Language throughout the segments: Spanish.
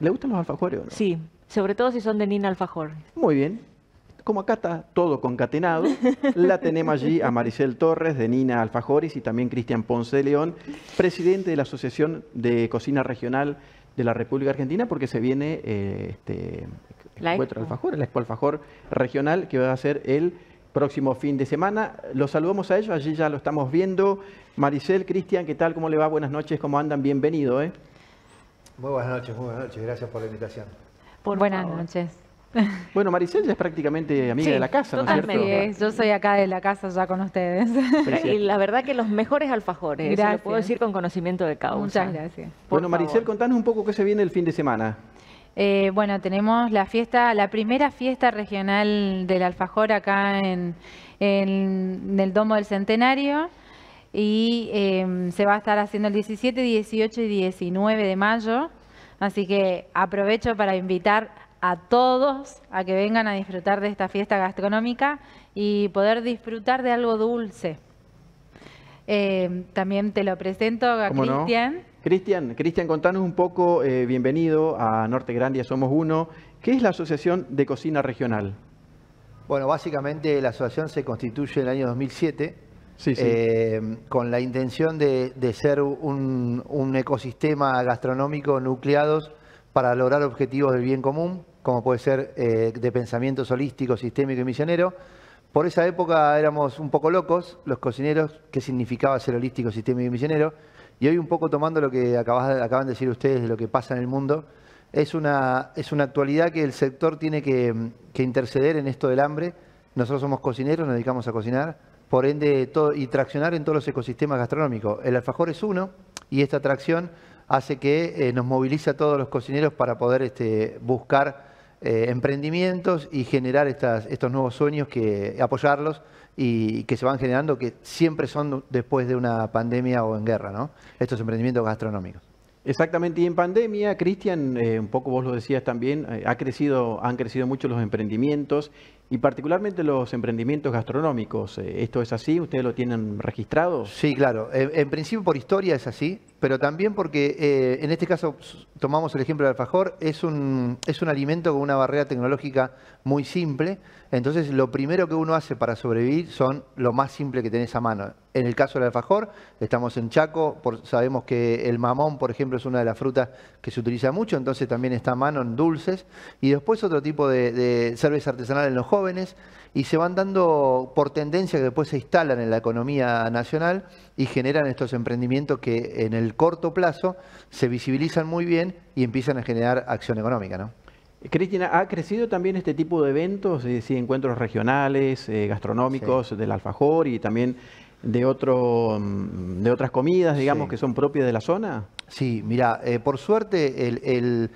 ¿Le gustan los alfajores no? Sí, sobre todo si son de Nina Alfajor. Muy bien. Como acá está todo concatenado, la tenemos allí a Maricel Torres de Nina Alfajores y también Cristian Ponce de León, presidente de la Asociación de Cocina Regional de la República Argentina, porque se viene eh, este, la Alfajor, la Expo Alfajor Regional, que va a ser el próximo fin de semana. Los saludamos a ellos, allí ya lo estamos viendo. Maricel, Cristian, ¿qué tal? ¿Cómo le va? Buenas noches, ¿cómo andan? Bienvenido. ¿eh? Muy buenas noches, muy buenas noches. Gracias por la invitación. buenas noches. Bueno, Maricel ya es prácticamente amiga de la casa, ¿no es cierto? Sí, yo soy acá de la casa ya con ustedes. Y la verdad que los mejores alfajores, lo puedo decir con conocimiento de causa. Muchas gracias. bueno, Maricel, contanos un poco qué se viene el fin de semana. Eh, bueno, tenemos la fiesta, la primera fiesta regional del alfajor acá en el Domo del Centenario y em, se va a estar haciendo el 17, 18 y 19 de mayo. Así que aprovecho para invitar a todos a que vengan a disfrutar de esta fiesta gastronómica y poder disfrutar de algo dulce. Em, también te lo presento a Cristian. Cristian, contanos un poco, eh, bienvenido a Norte Grandia Somos Uno. ¿Qué es la Asociación de Cocina Regional? Bueno, básicamente la asociación se constituye en el año 2007 eh, con la intención de, ser un, ecosistema gastronómico nucleados para lograr objetivos del bien común, como puede ser eh, de pensamiento holístico sistémico y misionero. Por esa época éramos un poco locos, los cocineros, qué significaba ser holístico, sistémico y misionero. Y hoy un poco tomando lo que acaban de decir ustedes de lo que pasa en el mundo, es una, actualidad que el sector tiene que interceder en esto del hambre. Nosotros somos cocineros, nos dedicamos a cocinar por ende, y traccionar en todos los ecosistemas gastronómicos. El alfajor es uno y esta atracción hace que eh, nos movilice a todos los cocineros para poder este, buscar eh, emprendimientos y generar estos nuevos sueños, que apoyarlos y que se van generando, que siempre son después de una pandemia o en guerra, ¿no? estos emprendimientos gastronómicos. Exactamente, y en pandemia, Cristian, eh, un poco vos lo decías también, ha crecido, han crecido mucho los emprendimientos y particularmente los emprendimientos gastronómicos, eh, ¿esto es así? ¿Ustedes lo tienen registrado? Sí, claro. En, principio por historia es así pero también porque eh, en este caso tomamos el ejemplo del alfajor, es un, es un alimento con una barrera tecnológica muy simple, entonces lo primero que uno hace para sobrevivir son lo más simple que tenés a mano. En el caso del alfajor, estamos en Chaco, por, sabemos que el mamón, por ejemplo, es una de las frutas que se utiliza mucho, entonces también está a mano en dulces, y después otro tipo de cerveza artesanal en los jóvenes, y se van dando por tendencia que después se instalan en la economía nacional y generan estos emprendimientos que en el corto plazo se visibilizan muy bien y empiezan a generar acción económica, ¿no? Cristina, ¿ha crecido también este tipo de eventos, es decir, encuentros regionales, eh, gastronómicos del alfajor y también de, otro, mm, de otras comidas, digamos, que son propias de la zona? Sí, mira, eh, por suerte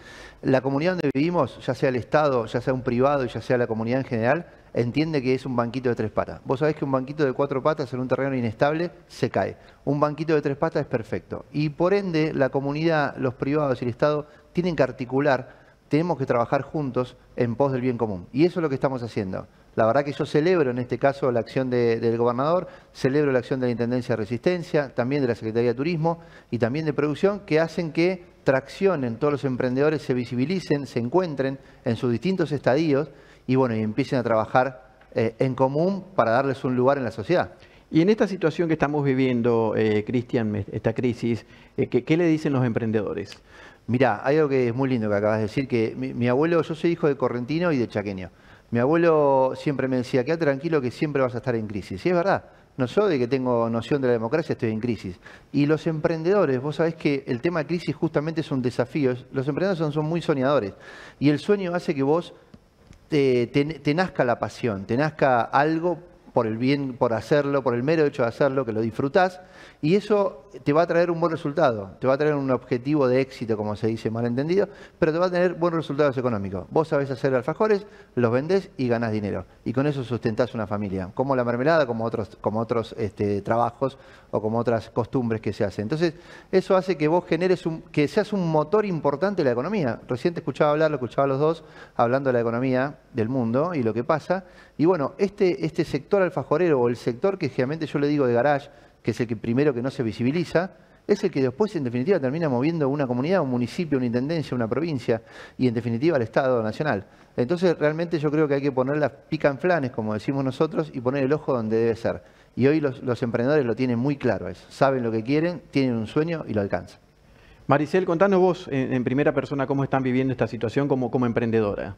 la comunidad donde vivimos, ya sea el Estado, ya sea un privado y ya sea la comunidad en general, entiende que es un banquito de tres patas. Vos sabés que un banquito de cuatro patas en un terreno inestable se cae. Un banquito de tres patas es perfecto. Y por ende, la comunidad, los privados y el Estado tienen que articular, tenemos que trabajar juntos en pos del bien común. Y eso es lo que estamos haciendo. La verdad que yo celebro en este caso la acción del gobernador, celebro la acción de la Intendencia de Resistencia, también de la Secretaría de Turismo y también de Producción, que hacen que traccionen, todos los emprendedores se visibilicen, se encuentren en sus distintos estadios y bueno, empiecen a trabajar eh, en común para darles un lugar en la sociedad. Y en esta situación que estamos viviendo, eh, Cristian, esta crisis, eh, ¿qué, le dicen los emprendedores? Mirá, hay algo que es muy lindo que acabas de decir, que mi, abuelo, yo soy hijo de correntino y de chaqueño. Mi abuelo siempre me decía, quédate tranquilo que siempre vas a estar en crisis. Y es verdad, no solo de que tengo noción de la democracia, estoy en crisis. Y los emprendedores, vos sabés que el tema de crisis justamente es un desafío. Los emprendedores son muy soñadores. Y el sueño hace que vos te, nazca la pasión, te nazca algo por el bien, por hacerlo, por el mero hecho de hacerlo, que lo disfrutás, y eso te va a traer un buen resultado, te va a traer un objetivo de éxito, como se dice malentendido, pero te va a tener buenos resultados económicos. Vos sabés hacer alfajores, los vendés y ganás dinero, y con eso sustentás una familia, como la mermelada, como otros, como otros este, trabajos o como otras costumbres que se hacen. Entonces, eso hace que vos generes un, que seas un motor importante de la economía. reciente escuchaba hablar, lo escuchaba los dos, hablando de la economía del mundo y lo que pasa, y bueno, este, este sector Fajorero o el sector que generalmente yo le digo de garage, que es el que primero que no se visibiliza, es el que después en definitiva termina moviendo una comunidad, un municipio, una intendencia, una provincia y en definitiva el Estado Nacional. Entonces realmente yo creo que hay que poner las pica en flanes, como decimos nosotros, y poner el ojo donde debe ser. Y hoy los, emprendedores lo tienen muy claro eso, saben lo que quieren, tienen un sueño y lo alcanzan. Maricel, contanos vos en, en primera persona cómo están viviendo esta situación como, como emprendedora.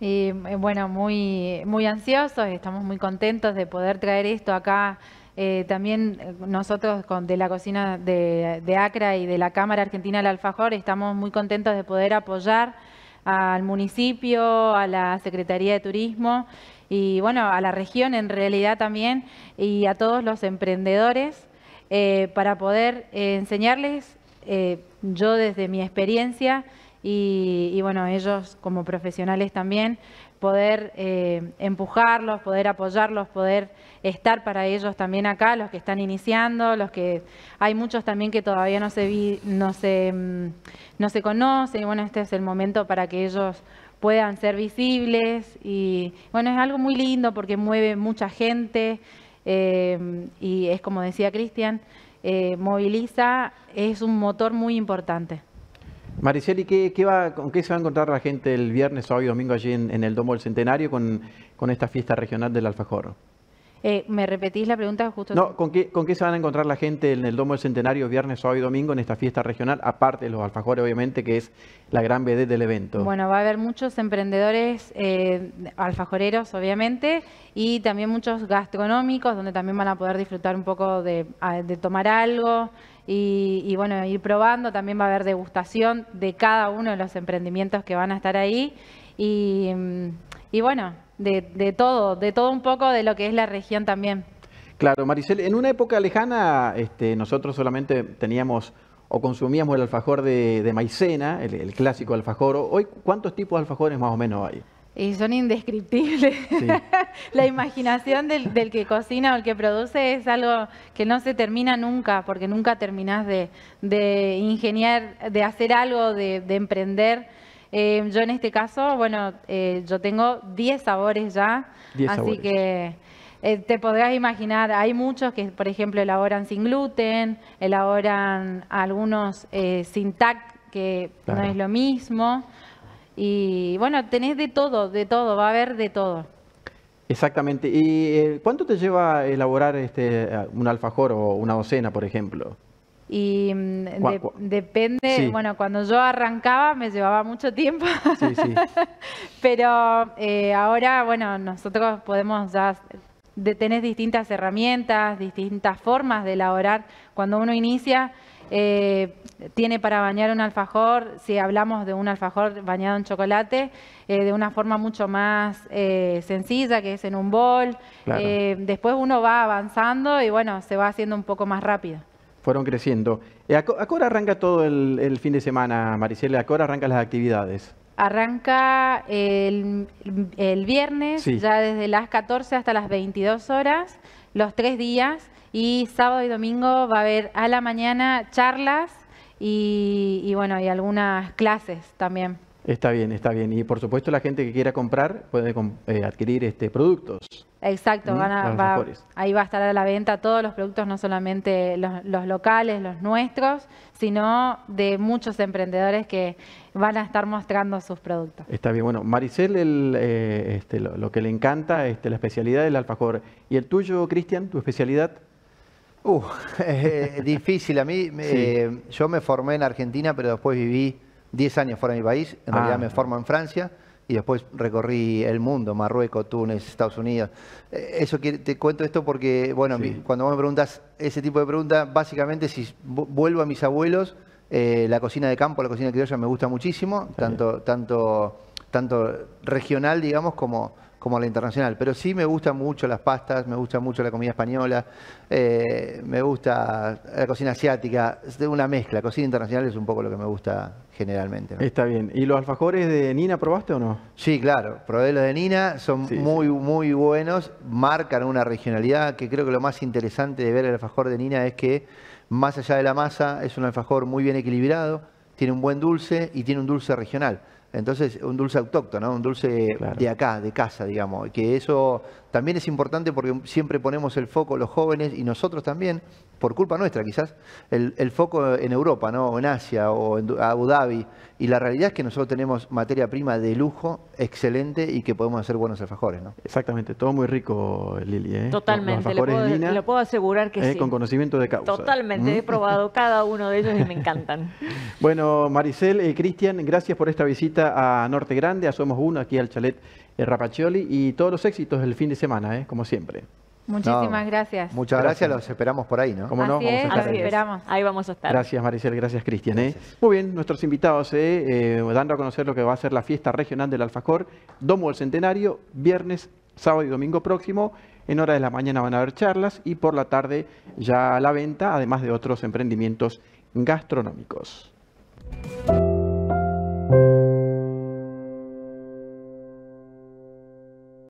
Y eh, bueno, muy, muy ansiosos, estamos muy contentos de poder traer esto acá. Eh, también eh, nosotros de la cocina de, ACRA y de la Cámara Argentina del Alfajor estamos muy contentos de poder apoyar al municipio, a la Secretaría de Turismo y bueno, a la región en realidad también y a todos los emprendedores para poder enseñarles, yo desde mi experiencia, y, bueno, ellos como profesionales también, poder eh, empujarlos, poder apoyarlos, poder estar para ellos también acá, los que están iniciando, los que hay muchos también que todavía no se, no se, mm, no se conocen, y bueno, este es el momento para que ellos puedan ser visibles y bueno, es algo muy lindo porque mueve mucha gente eh, y es como decía Cristian, eh, moviliza, es un motor muy importante. Mariceli, ¿qué, va, ¿con qué se va a encontrar la gente el viernes, sábado y domingo allí en, el Domo del Centenario con, esta fiesta regional del alfajor? Eh, ¿Me repetís la pregunta justo? No, ¿con qué, se van a encontrar la gente en el Domo del Centenario viernes, sábado y domingo en esta fiesta regional? Aparte de los alfajores, obviamente, que es la gran BD del evento. Bueno, va a haber muchos emprendedores eh, alfajoreros, obviamente, y también muchos gastronómicos, donde también van a poder disfrutar un poco de, ah, de tomar algo, y, bueno, ir probando, también va a haber degustación de cada uno de los emprendimientos que van a estar ahí y, y bueno, de, de, todo, de todo un poco de lo que es la región también. Claro, Maricel, en una época lejana este, nosotros solamente teníamos o consumíamos el alfajor de, maicena, el, el, clásico alfajor. Hoy, ¿cuántos tipos de alfajores más o menos hay? Y son indescriptibles. la imaginación del, del, que cocina o el que produce es algo que no se termina nunca, porque nunca terminás de, de ingeniar, de hacer algo, de, emprender. Eh, yo en este caso, bueno, eh, yo tengo 10 sabores ya, así que eh, te podrás imaginar, hay muchos que, por ejemplo, elaboran sin gluten, elaboran algunos sin tac, que no es lo mismo. Y bueno, tenés de todo, de todo, va a haber de todo. Exactamente. ¿Y eh, cuánto te lleva elaborar este, un alfajor o una docena, por ejemplo? Y mm, depende, bueno, cuando yo arrancaba me llevaba mucho tiempo, pero eh, ahora, bueno, nosotros podemos ya, tenés distintas herramientas, distintas formas de elaborar. Cuando uno inicia, eh, tiene para bañar un alfajor, si hablamos de un alfajor bañado en chocolate, eh, de una forma mucho más eh, sencilla, que es en un bol. después uno va avanzando y bueno, se va haciendo un poco más rápido. Fueron creciendo. ¿A qué hora arranca todo el, fin de semana, Maricela? ¿A qué hora arrancan las actividades? Arranca el, viernes, ya desde las 14 hasta las 22 horas, los tres días. Y sábado y domingo va a haber a la mañana charlas y, bueno, y algunas clases también. Está bien, está bien. Y por supuesto la gente que quiera comprar puede eh, adquirir este, productos. Exacto, ¿Mm? ahí va a estar a la venta todos los productos, no solamente los, locales, los nuestros, sino de muchos emprendedores que van a estar mostrando sus productos. Está bien, bueno, Maricel, eh, este, lo, que le encanta, este, la especialidad del alfajor. ¿Y el tuyo, Cristian, tu especialidad? Uh, difícil. A mí, yo me formé en Argentina, pero después viví 10 años fuera de mi país. En realidad ah. me formo en Francia y después recorrí el mundo, Marruecos, Túnez, Estados Unidos. Eh, eso que, te cuento esto porque, bueno, cuando vos me preguntas ese tipo de preguntas, básicamente si vuelvo a mis abuelos, eh, la cocina de campo, la cocina criolla me gusta muchísimo, tanto, tanto, tanto regional, digamos, como como la internacional. Pero sí me gustan mucho las pastas, me gusta mucho la comida española, eh, me gusta la cocina asiática, es de una mezcla. Cocina internacional es un poco lo que me gusta generalmente. Está bien. ¿Y los alfajores de Nina probaste o no? Sí, claro. Probé los de Nina, son muy, muy buenos, marcan una regionalidad que creo que lo más interesante de ver el alfajor de Nina es que más allá de la masa es un alfajor muy bien equilibrado, tiene un buen dulce y tiene un dulce regional. Entonces, un dulce autóctono, un dulce de acá, de casa, digamos. Que eso también es importante porque siempre ponemos el foco los jóvenes y nosotros también, por culpa nuestra quizás, el, foco en Europa, ¿no? en Asia o en Abu Dhabi. Y la realidad es que nosotros tenemos materia prima de lujo excelente y que podemos hacer buenos alfajores, ¿no? Exactamente, todo muy rico, Lili. ¿eh? Totalmente, le puedo, puedo, asegurar que ¿eh? sí. Con conocimiento de causa. Totalmente, ¿Mm? he probado cada uno de ellos y me encantan. bueno, Maricel, y eh, Cristian, gracias por esta visita a Norte Grande, a Somos Uno, aquí al Chalet eh, Rapacioli y todos los éxitos del fin de semana, ¿eh? como siempre. Muchísimas gracias. Muchas gracias. los esperamos por ahí, ¿no? Como no, vamos a ahí. esperamos. Ahí vamos a estar. Gracias, Maricel, gracias, Cristian. Eh. Muy bien, nuestros invitados eh, dando a conocer lo que va a ser la fiesta regional del Alfajor, Domo del Centenario, viernes, sábado y domingo próximo. En horas de la mañana van a haber charlas y por la tarde ya la venta, además de otros emprendimientos gastronómicos.